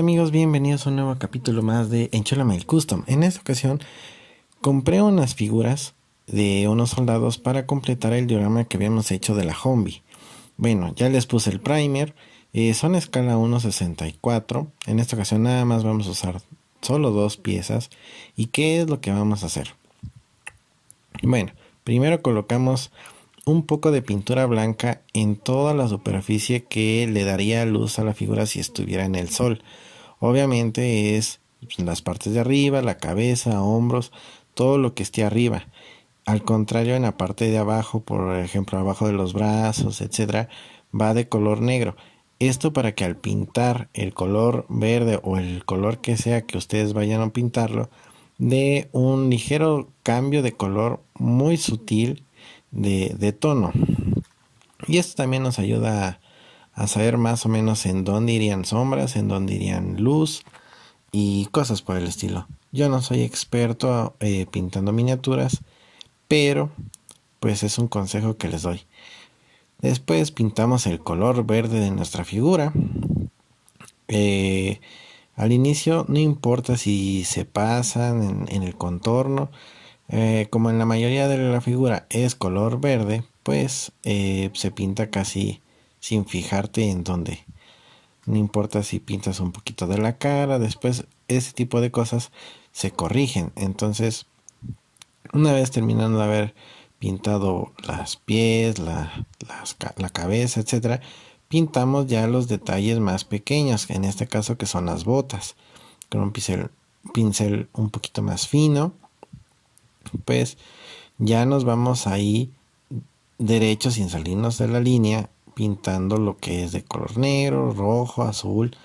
amigos? Bienvenidos a un nuevo capítulo más de Enchola el Custom. En esta ocasión compré unas figuras de unos soldados para completar el diorama que habíamos hecho de la zombie. Bueno, ya les puse el primer, eh, son escala 1.64. En esta ocasión nada más vamos a usar solo dos piezas. ¿Y qué es lo que vamos a hacer? Bueno, primero colocamos un poco de pintura blanca en toda la superficie que le daría luz a la figura si estuviera en el sol. Obviamente es pues, las partes de arriba, la cabeza, hombros, todo lo que esté arriba. Al contrario, en la parte de abajo, por ejemplo, abajo de los brazos, etcétera, va de color negro. Esto para que al pintar el color verde o el color que sea que ustedes vayan a pintarlo, dé un ligero cambio de color muy sutil de, de tono. Y esto también nos ayuda a a saber más o menos en dónde irían sombras, en dónde irían luz y cosas por el estilo. Yo no soy experto eh, pintando miniaturas, pero pues es un consejo que les doy. Después pintamos el color verde de nuestra figura. Eh, al inicio no importa si se pasan en, el contorno, eh, como en la mayoría de la figura es color verde, pues se pinta casi sin fijarte en dónde. No importa si pintas un poquito de la cara, después ese tipo de cosas se corrigen. Entonces, una vez terminando de haber pintado las pies, la, cabeza, etcétera, pintamos ya los detalles más pequeños, en este caso que son las botas, con un pincel, pincel un poquito más fino, pues ya nos vamos ahí derecho sin salirnos de la línea pintando lo que es de color negro, rojo, azul,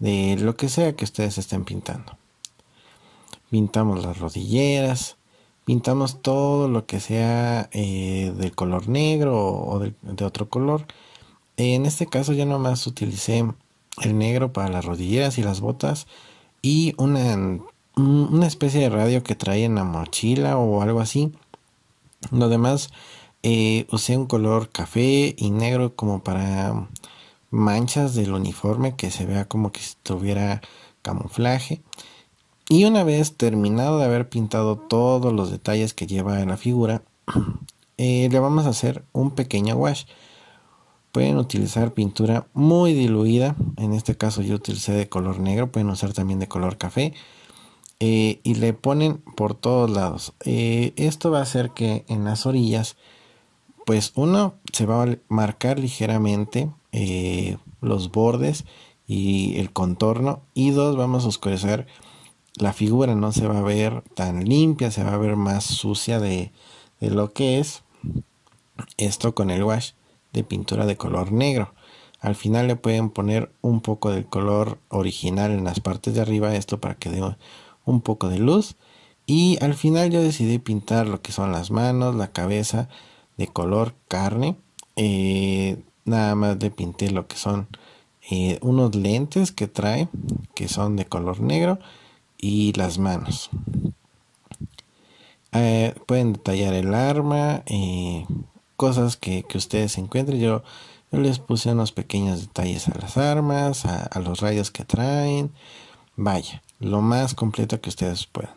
de lo que sea que ustedes estén pintando. Pintamos las rodilleras, pintamos todo lo que sea eh, del color negro o de, otro color. En este caso ya nomás utilicé el negro para las rodilleras y las botas y una, una especie de radio que trae en la mochila o algo así. Lo demás usé eh, un color café y negro como para manchas del uniforme que se vea como que tuviera camuflaje. Y una vez terminado de haber pintado todos los detalles que lleva en la figura, eh, le vamos a hacer un pequeño wash. Pueden utilizar pintura muy diluida, en este caso yo utilicé de color negro, pueden usar también de color café. Eh, y le ponen por todos lados. esto va a hacer que en las orillas pues uno, se va a marcar ligeramente eh, los bordes y el contorno. Y dos, vamos a oscurecer la figura. No se va a ver tan limpia, se va a ver más sucia de, de lo que es. Esto con el wash de pintura de color negro. Al final le pueden poner un poco del color original en las partes de arriba, esto para que dé un poco de luz. Y al final yo decidí pintar lo que son las manos, la cabeza, de color carne. Eh, nada más de pinté lo que son eh, unos lentes que trae, que son de color negro, y las manos. Eh, pueden detallar el arma, cosas que, ustedes encuentren. Yo, les puse unos pequeños detalles a las armas, a los rayos que traen. Vaya, lo más completo que ustedes puedan.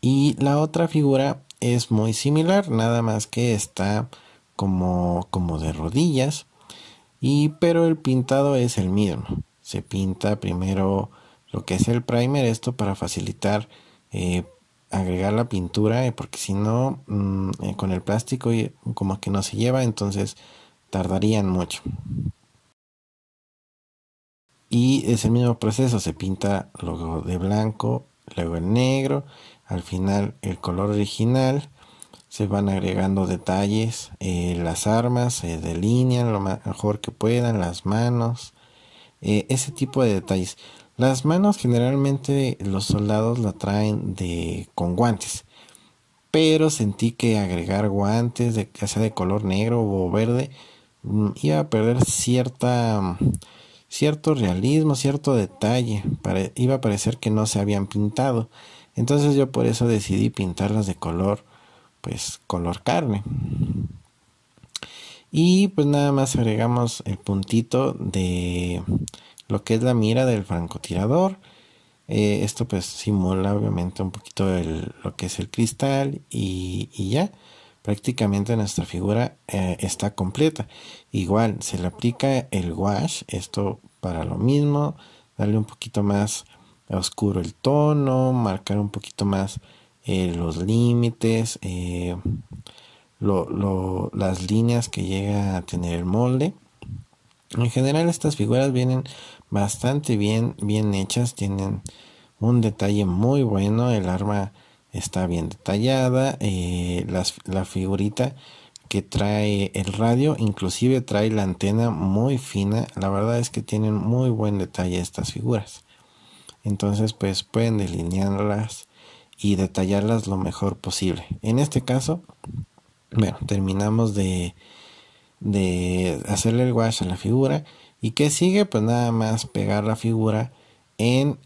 Y la otra figura es muy similar, nada más que está como, como de rodillas. Y pero el pintado es el mismo. Se pinta primero lo que es el primer, esto para facilitar eh, agregar la pintura, eh, porque si no, mm, eh, con el plástico como que no se lleva, entonces tardarían mucho. Y es el mismo proceso, se pinta luego de blanco, luego el negro al final el color original se van agregando detalles eh, las armas se delinean lo mejor que puedan las manos eh, ese tipo de detalles las manos generalmente los soldados la traen de con guantes pero sentí que agregar guantes de que sea de color negro o verde mm, iba a perder cierta cierto realismo cierto detalle iba a parecer que no se habían pintado entonces yo por eso decidí pintarlas de color, pues color carne. Y pues nada más agregamos el puntito de lo que es la mira del francotirador. Eh, esto pues simula obviamente un poquito el, lo que es el cristal y, ya prácticamente nuestra figura eh, está completa. Igual se le aplica el wash, esto para lo mismo, darle un poquito más oscuro el tono, marcar un poquito más eh, los límites, eh, las líneas que llega a tener el molde. En general estas figuras vienen bastante bien, bien hechas, tienen un detalle muy bueno, el arma está bien detallada, eh, la figurita que trae el radio, inclusive trae la antena muy fina, la verdad es que tienen muy buen detalle estas figuras. Entonces pues pueden delinearlas y detallarlas lo mejor posible. En este caso, bueno, terminamos de, de hacerle el wash a la figura. ¿Y qué sigue? Pues nada más pegar la figura en,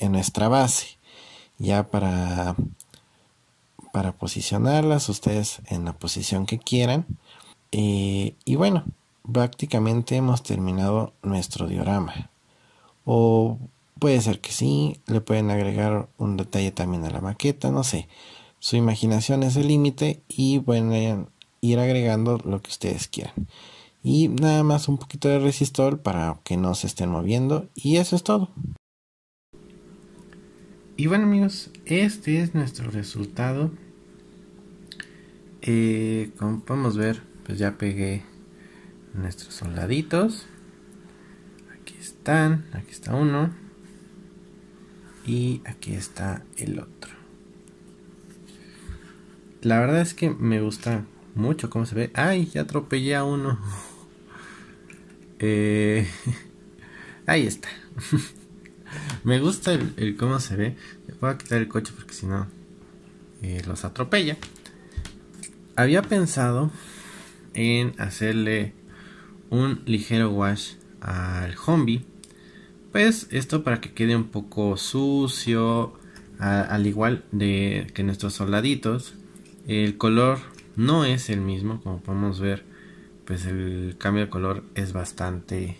nuestra base. Ya para, para posicionarlas ustedes en la posición que quieran. Eh, y bueno, prácticamente hemos terminado nuestro diorama. O Puede ser que sí, le pueden agregar un detalle también a la maqueta, no sé. Su imaginación es el límite y pueden ir agregando lo que ustedes quieran. Y nada más un poquito de resistor para que no se estén moviendo y eso es todo. Y bueno amigos, este es nuestro resultado. Eh, como podemos ver, pues ya pegué nuestros soldaditos. Aquí están, aquí está uno. Y aquí está el otro. La verdad es que me gusta mucho cómo se ve. ¡Ay! Ya atropellé a uno. Eh, ahí está. me gusta el, cómo se ve. Voy a quitar el coche porque si no eh, los atropella. Había pensado en hacerle un ligero wash al zombie pues esto para que quede un poco sucio, al igual de que nuestros soldaditos. El color no es el mismo, como podemos ver, pues el cambio de color es bastante,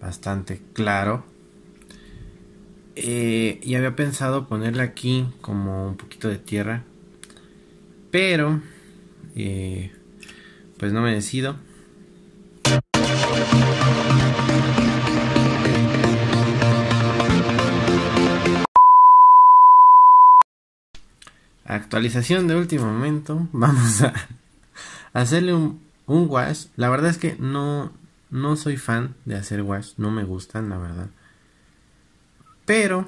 bastante claro. Eh, y había pensado ponerle aquí como un poquito de tierra, pero eh, pues no me decido. actualización de último momento. Vamos a hacerle un, wash. La verdad es que no, no soy fan de hacer wash. No me gustan, la verdad. Pero,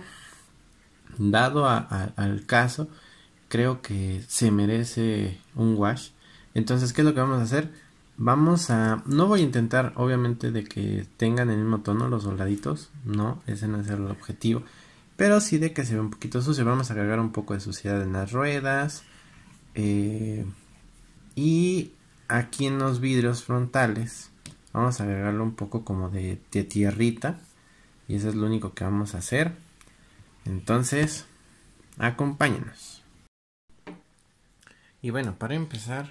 dado al caso, creo que se merece un wash. Entonces, ¿qué es lo que vamos a hacer? Vamos a... No voy a intentar, obviamente, de que tengan el mismo tono los soldaditos. No, ese no es el objetivo pero sí de que se ve un poquito sucio. Vamos a agregar un poco de suciedad en las ruedas. Eh, y aquí en los vidrios frontales vamos a agregarlo un poco como de, de tierrita. Y eso es lo único que vamos a hacer. Entonces, acompáñenos. Y bueno, para empezar,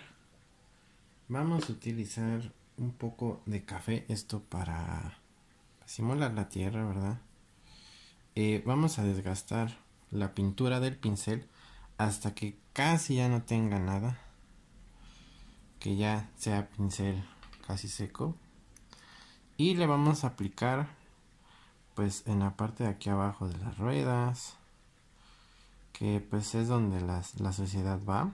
vamos a utilizar un poco de café. Esto para simular la tierra, ¿verdad? Eh, vamos a desgastar la pintura del pincel hasta que casi ya no tenga nada que ya sea pincel casi seco y le vamos a aplicar pues en la parte de aquí abajo de las ruedas que pues es donde la suciedad va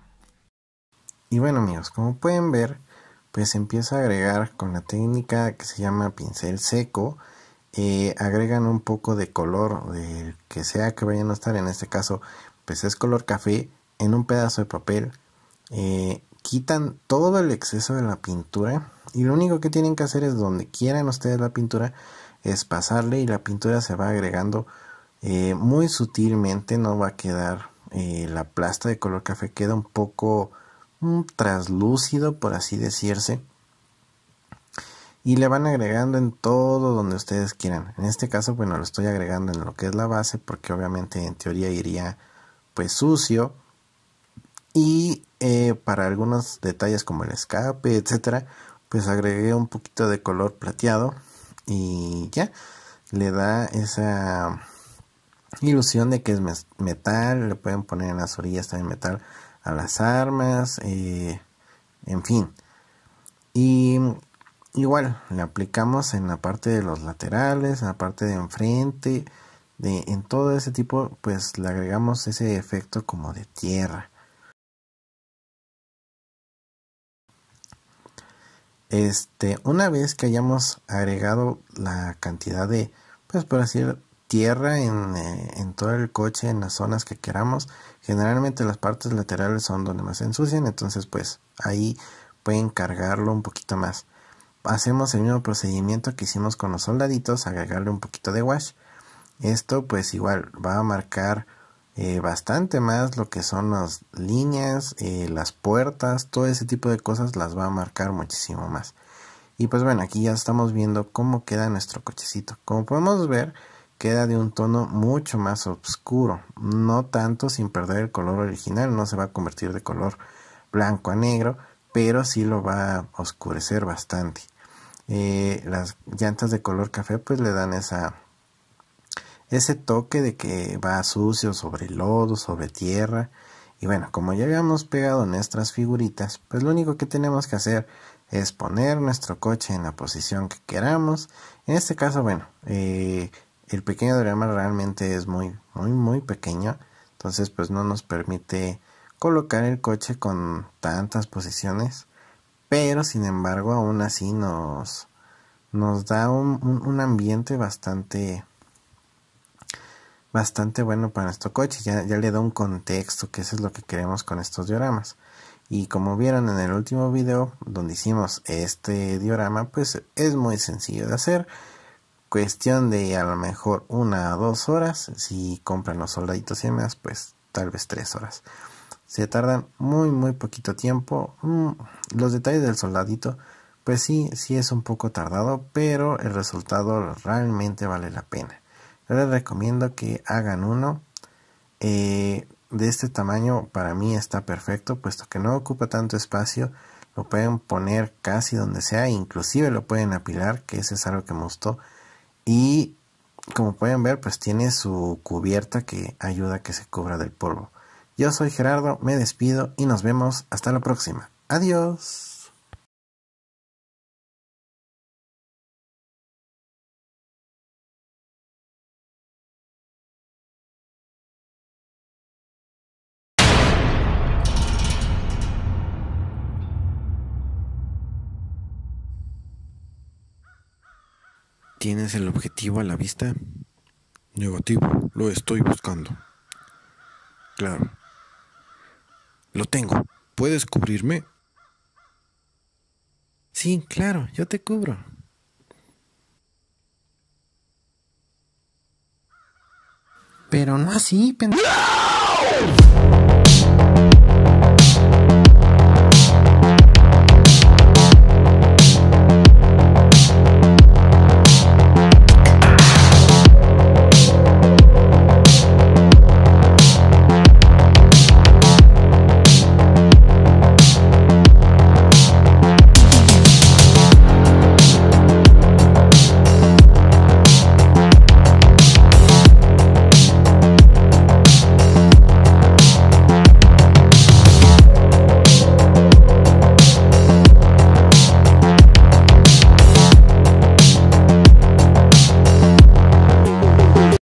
y bueno amigos como pueden ver pues empieza a agregar con la técnica que se llama pincel seco agregan un poco de color del que sea que vayan a estar en este caso pues es color café en un pedazo de papel eh, quitan todo el exceso de la pintura y lo único que tienen que hacer es donde quieran ustedes la pintura es pasarle y la pintura se va agregando eh, muy sutilmente no va a quedar eh, la plasta de color café queda un poco translúcido mm, traslúcido por así decirse y le van agregando en todo donde ustedes quieran. En este caso, bueno, lo estoy agregando en lo que es la base porque obviamente en teoría iría pues sucio y eh, para algunos detalles como el escape, etcétera, pues agregué un poquito de color plateado y ya le da esa ilusión de que es metal, le pueden poner en las orillas también metal a las armas, eh, en fin. Y Igual, le aplicamos en la parte de los laterales, en la parte de enfrente, de, en todo ese tipo, pues le agregamos ese efecto como de tierra. Este, una vez que hayamos agregado la cantidad de, pues por decir tierra en, eh, en, todo el coche, en las zonas que queramos. Generalmente las partes laterales son donde más se ensucian, entonces pues ahí pueden cargarlo un poquito más hacemos el mismo procedimiento que hicimos con los soldaditos, agregarle un poquito de wash. Esto pues igual va a marcar eh, bastante más lo que son las líneas, eh, las puertas, todo ese tipo de cosas las va a marcar muchísimo más. Y pues bueno, aquí ya estamos viendo cómo queda nuestro cochecito. Como podemos ver, queda de un tono mucho más oscuro, no tanto sin perder el color original, no se va a convertir de color blanco a negro, pero sí lo va a oscurecer bastante. Eh, las llantas de color café pues le dan esa ese toque de que va sucio sobre lodo, sobre tierra. Y bueno, como ya habíamos pegado nuestras figuritas, pues lo único que tenemos que hacer es poner nuestro coche en la posición que queramos. En este caso, bueno, eh, el pequeño diorama realmente es muy, muy, muy pequeño. Entonces, pues no nos permite colocar el coche con tantas posiciones, pero sin embargo aún así nos, nos da un, ambiente bastante bastante bueno para nuestro coche, ya, ya le da un contexto, que eso es lo que queremos con estos dioramas. Y como vieron en el último video donde hicimos este diorama, pues es muy sencillo de hacer. Cuestión de a lo mejor una o dos horas. Si compran los soldaditos y demás, pues tal vez tres horas se tardan muy muy poquito tiempo. Mm, los detalles del soldadito, pues sí, sí es un poco tardado, pero el resultado realmente vale la pena. les recomiendo que hagan uno. Eh, de este tamaño para mí está perfecto, puesto que no ocupa tanto espacio. Lo pueden poner casi donde sea, inclusive lo pueden apilar, que ese es algo que me gustó. Y como pueden ver, pues tiene su cubierta que ayuda a que se cubra del polvo. Yo soy Gerardo, me despido y nos vemos hasta la próxima. Adiós. ¿Tienes el objetivo a la vista? Negativo, lo estoy buscando. Claro, lo tengo. ¿Puedes cubrirme? Sí, claro, yo te cubro. Pero no así, pendejo.